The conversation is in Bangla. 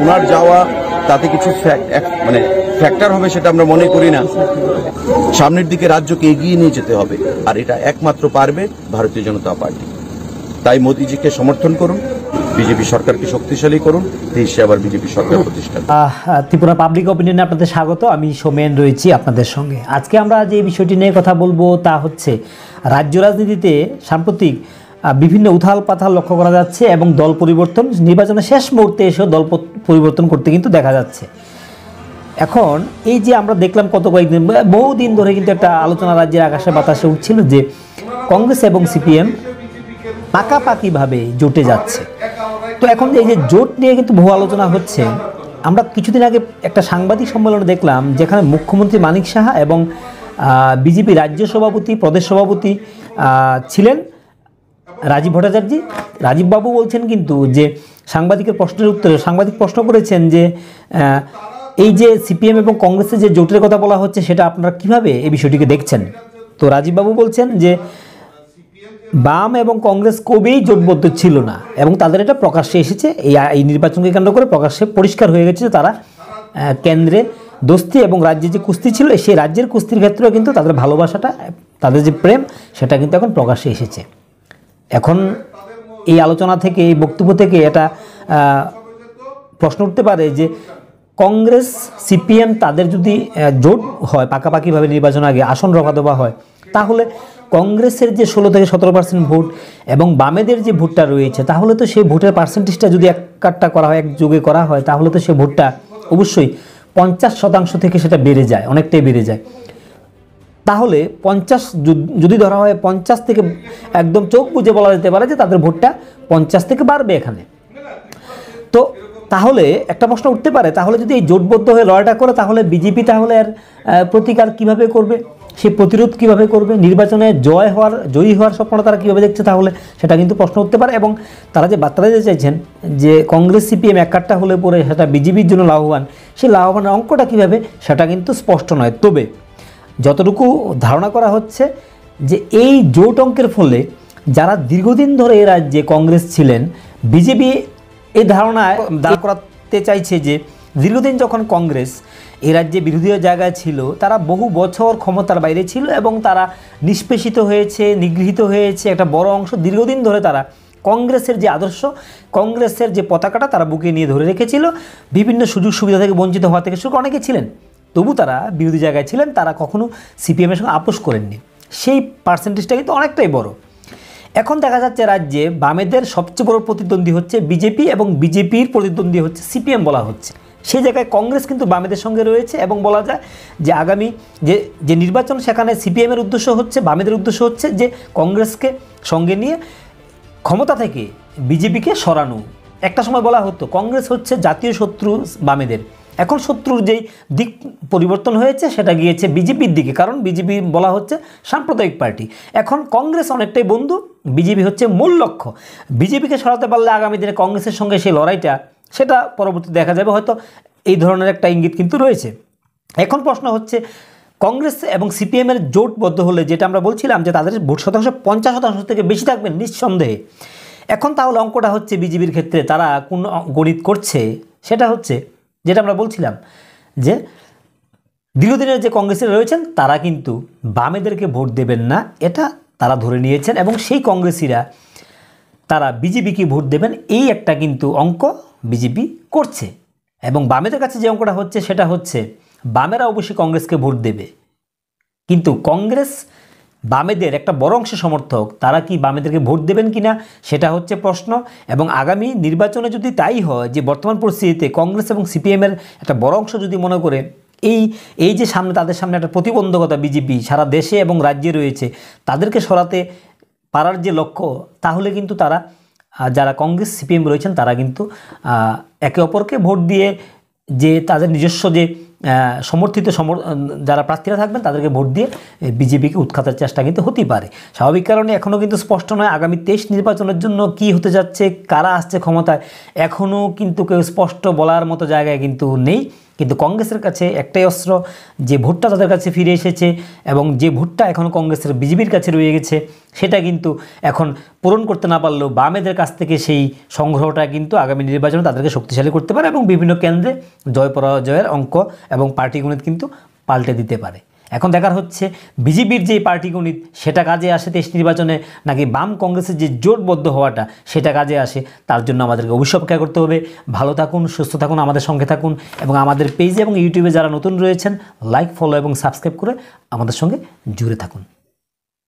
ওনার যাওয়া তাতে কিছু মানে ফ্যাক্টর হবে সেটা আমরা মনে করি না সামনের দিকে রাজ্যকে এগিয়ে নিয়ে যেতে হবে আর এটা একমাত্র পারবে ভারতীয় জনতা পার্টি তাই মোদীজিকে সমর্থন করুন বিজেপি সরকারকে শক্তিশালী করুন দেশে আবার বিজেপি সরকার প্রতিষ্ঠা ত্রিপুরা পাবলিক অপিনিয়নে আপনাদের স্বাগত আমি সোমেন রয়েছি আপনাদের সঙ্গে আজকে আমরা যে বিষয়টি নিয়ে কথা বলবো তা হচ্ছে রাজ্য রাজনীতিতে সাম্প্রতিক বিভিন্ন উথাল পাথাল লক্ষ্য করা যাচ্ছে এবং দল পরিবর্তন নির্বাচনের শেষ মুহূর্তে এসেও দল পরিবর্তন করতে কিন্তু দেখা যাচ্ছে এখন এই যে আমরা দেখলাম কত কয়েকদিন বহুদিন ধরে কিন্তু একটা আলোচনা রাজ্যের আকাশে বাতাসে উঠছিল যে কংগ্রেস এবং সিপিএম পাকাপাকিভাবে জোটে যাচ্ছে তো এখন এই যে জোট নিয়ে কিন্তু বহু আলোচনা হচ্ছে আমরা কিছুদিন আগে একটা সাংবাদিক সম্মেলনে দেখলাম যেখানে মুখ্যমন্ত্রী মানিক সাহা এবং বিজেপি রাজ্য সভাপতি প্রদেশ সভাপতি ছিলেন রাজীব ভট্টাচার্য রাজীববাবু বলছেন কিন্তু যে সাংবাদিকের প্রশ্নের উত্তরে সাংবাদিক প্রশ্ন করেছেন যে এই যে সিপিএম এবং কংগ্রেসের যে জোটের কথা বলা হচ্ছে সেটা আপনারা কিভাবে এই বিষয়টিকে দেখছেন তো রাজীববাবু বলছেন যে বাম এবং কংগ্রেস কবেই জোটবদ্ধ ছিল না এবং তাদের এটা প্রকাশ্যে এসেছে এই এই নির্বাচনকে কেন্দ্র করে প্রকাশ্যে পরিষ্কার হয়ে গেছে যে তারা কেন্দ্রে দোস্তি এবং রাজ্যে যে কুস্তি ছিল সেই রাজ্যের কুস্তির ক্ষেত্রেও কিন্তু তাদের ভালোবাসাটা তাদের যে প্রেম সেটা কিন্তু এখন প্রকাশ্যে এসেছে এখন এই আলোচনা থেকে এই বক্তব্য থেকে এটা প্রশ্ন উঠতে পারে যে কংগ্রেস সিপিএম তাদের যদি জোট হয় পাকাপাকিভাবে নির্বাচন আগে আসন দেওয়া হয় তাহলে কংগ্রেসের যে ষোলো থেকে সতেরো পার্সেন্ট ভোট এবং বামেদের যে ভোটটা রয়েছে তাহলে তো সেই ভোটের পার্সেন্টেজটা যদি এক কাটটা করা হয় একযোগে করা হয় তাহলে তো সে ভোটটা অবশ্যই পঞ্চাশ শতাংশ থেকে সেটা বেড়ে যায় অনেকটাই বেড়ে যায় তাহলে পঞ্চাশ যদি ধরা হয় পঞ্চাশ থেকে একদম চোখ বুঝে বলা যেতে পারে যে তাদের ভোটটা পঞ্চাশ থেকে বাড়বে এখানে তো তাহলে একটা প্রশ্ন উঠতে পারে তাহলে যদি এই জোটবদ্ধ হয়ে লড়াইটা করে তাহলে বিজেপি তাহলে আর প্রতিকার কিভাবে করবে সে প্রতিরোধ কিভাবে করবে নির্বাচনে জয় হওয়ার জয়ী হওয়ার স্বপ্ন তারা কীভাবে দেখছে তাহলে সেটা কিন্তু প্রশ্ন উঠতে পারে এবং তারা যে বার্তা দিতে চাইছেন যে কংগ্রেস সিপিএম একাট্টা হলে পরে সেটা বিজেপির জন্য লাভবান সেই লাভবানের অঙ্কটা কীভাবে সেটা কিন্তু স্পষ্ট নয় তবে যতটুকু ধারণা করা হচ্ছে যে এই জোট অঙ্কের ফলে যারা দীর্ঘদিন ধরে এ রাজ্যে কংগ্রেস ছিলেন বিজেপি এ ধারণায় দাঁড় করাতে চাইছে যে দীর্ঘদিন যখন কংগ্রেস এ রাজ্যে বিরোধীয় জায়গায় ছিল তারা বহু বছর ক্ষমতার বাইরে ছিল এবং তারা নিষ্পেষিত হয়েছে নিগৃহীত হয়েছে একটা বড় অংশ দীর্ঘদিন ধরে তারা কংগ্রেসের যে আদর্শ কংগ্রেসের যে পতাকাটা তারা বুকে নিয়ে ধরে রেখেছিল বিভিন্ন সুযোগ সুবিধা থেকে বঞ্চিত হওয়া থেকে শুরু অনেকে ছিলেন তবু তারা বিরোধী জায়গায় ছিলেন তারা কখনো সিপিএমের সঙ্গে আপোষ করেননি সেই পার্সেন্টেজটা কিন্তু অনেকটাই বড় এখন দেখা যাচ্ছে রাজ্যে বামেদের সবচেয়ে বড় প্রতিদ্বন্দ্বী হচ্ছে বিজেপি এবং বিজেপির প্রতিদ্বন্দ্বী হচ্ছে সিপিএম বলা হচ্ছে সেই জায়গায় কংগ্রেস কিন্তু বামেদের সঙ্গে রয়েছে এবং বলা যায় যে আগামী যে যে নির্বাচন সেখানে সিপিএমের উদ্দেশ্য হচ্ছে বামেদের উদ্দেশ্য হচ্ছে যে কংগ্রেসকে সঙ্গে নিয়ে ক্ষমতা থেকে বিজেপিকে সরানো একটা সময় বলা হতো কংগ্রেস হচ্ছে জাতীয় শত্রু বামেদের এখন শত্রুর যেই দিক পরিবর্তন হয়েছে সেটা গিয়েছে বিজেপির দিকে কারণ বিজেপি বলা হচ্ছে সাম্প্রদায়িক পার্টি এখন কংগ্রেস অনেকটাই বন্ধু বিজেপি হচ্ছে মূল লক্ষ্য বিজেপিকে সরাতে পারলে আগামী দিনে কংগ্রেসের সঙ্গে সেই লড়াইটা সেটা পরবর্তী দেখা যাবে হয়তো এই ধরনের একটা ইঙ্গিত কিন্তু রয়েছে এখন প্রশ্ন হচ্ছে কংগ্রেস এবং সিপিএমের জোটবদ্ধ হলে যেটা আমরা বলছিলাম যে তাদের ভোট শতাংশ পঞ্চাশ শতাংশ থেকে বেশি থাকবে নিঃসন্দেহে এখন তাহলে অঙ্কটা হচ্ছে বিজেপির ক্ষেত্রে তারা কোন গণিত করছে সেটা হচ্ছে যেটা আমরা বলছিলাম যে দীর্ঘদিনের যে কংগ্রেসের রয়েছেন তারা কিন্তু বামেদেরকে ভোট দেবেন না এটা তারা ধরে নিয়েছেন এবং সেই কংগ্রেসিরা তারা বিজেপিকে ভোট দেবেন এই একটা কিন্তু অঙ্ক বিজেপি করছে এবং বামেদের কাছে যে অঙ্কটা হচ্ছে সেটা হচ্ছে বামেরা অবশ্যই কংগ্রেসকে ভোট দেবে কিন্তু কংগ্রেস বামেদের একটা বড় অংশ সমর্থক তারা কি বামেদেরকে ভোট দেবেন কি না সেটা হচ্ছে প্রশ্ন এবং আগামী নির্বাচনে যদি তাই হয় যে বর্তমান পরিস্থিতিতে কংগ্রেস এবং সিপিএমের একটা বড় অংশ যদি মনে করে এই এই যে সামনে তাদের সামনে একটা প্রতিবন্ধকতা বিজেপি সারা দেশে এবং রাজ্যে রয়েছে তাদেরকে সরাতে পারার যে লক্ষ্য তাহলে কিন্তু তারা যারা কংগ্রেস সিপিএম রয়েছেন তারা কিন্তু একে অপরকে ভোট দিয়ে যে তাদের নিজস্ব যে সমর্থিত সমর যারা প্রার্থীরা থাকবেন তাদেরকে ভোট দিয়ে বিজেপিকে উৎখাতের চেষ্টা কিন্তু হতেই পারে স্বাভাবিক কারণে এখনও কিন্তু স্পষ্ট নয় আগামী তেইশ নির্বাচনের জন্য কি হতে যাচ্ছে কারা আসছে ক্ষমতায় এখনও কিন্তু কেউ স্পষ্ট বলার মতো জায়গায় কিন্তু নেই কিন্তু কংগ্রেসের কাছে একটাই অস্ত্র যে ভোটটা তাদের কাছে ফিরে এসেছে এবং যে ভোটটা এখন কংগ্রেসের বিজেপির কাছে রয়ে গেছে সেটা কিন্তু এখন পূরণ করতে না পারলেও বামেদের কাছ থেকে সেই সংগ্রহটা কিন্তু আগামী নির্বাচনে তাদেরকে শক্তিশালী করতে পারে এবং বিভিন্ন কেন্দ্রে জয় পরাজয়ের অঙ্ক এবং পার্টিগণিত কিন্তু পাল্টে দিতে পারে এখন দেখার হচ্ছে বিজেপির যে পার্টিগণিত সেটা কাজে আসে দেশ নির্বাচনে নাকি বাম কংগ্রেসের যে জোটবদ্ধ হওয়াটা সেটা কাজে আসে তার জন্য আমাদেরকে অবশ্যই অপেক্ষা করতে হবে ভালো থাকুন সুস্থ থাকুন আমাদের সঙ্গে থাকুন এবং আমাদের পেজে এবং ইউটিউবে যারা নতুন রয়েছেন লাইক ফলো এবং সাবস্ক্রাইব করে আমাদের সঙ্গে জুড়ে থাকুন